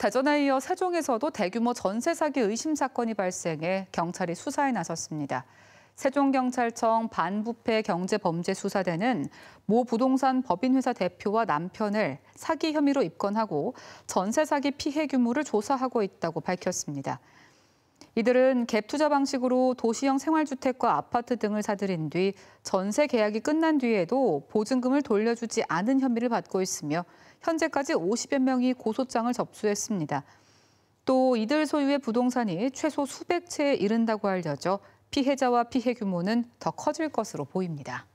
대전에 이어 세종에서도 대규모 전세 사기 의심 사건이 발생해 경찰이 수사에 나섰습니다. 세종경찰청 반부패 경제범죄수사대는 모 부동산 법인회사 대표와 남편을 사기 혐의로 입건하고 전세 사기 피해 규모를 조사하고 있다고 밝혔습니다. 이들은 갭 투자 방식으로 도시형 생활주택과 아파트 등을 사들인 뒤 전세 계약이 끝난 뒤에도 보증금을 돌려주지 않은 혐의를 받고 있으며 현재까지 50여 명이 고소장을 접수했습니다. 또 이들 소유의 부동산이 최소 수백 채에 이른다고 알려져 피해자와 피해 규모는 더 커질 것으로 보입니다.